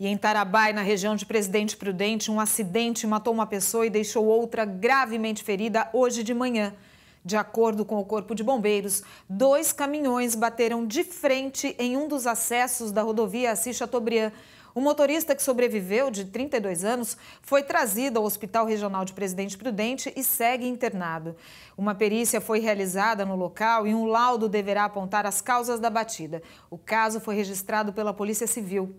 E em Tarabai, na região de Presidente Prudente, um acidente matou uma pessoa e deixou outra gravemente ferida hoje de manhã. De acordo com o Corpo de Bombeiros, dois caminhões bateram de frente em um dos acessos da rodovia Assis Chateaubriand. O motorista que sobreviveu, de 32 anos, foi trazido ao Hospital Regional de Presidente Prudente e segue internado. Uma perícia foi realizada no local e um laudo deverá apontar as causas da batida. O caso foi registrado pela Polícia Civil.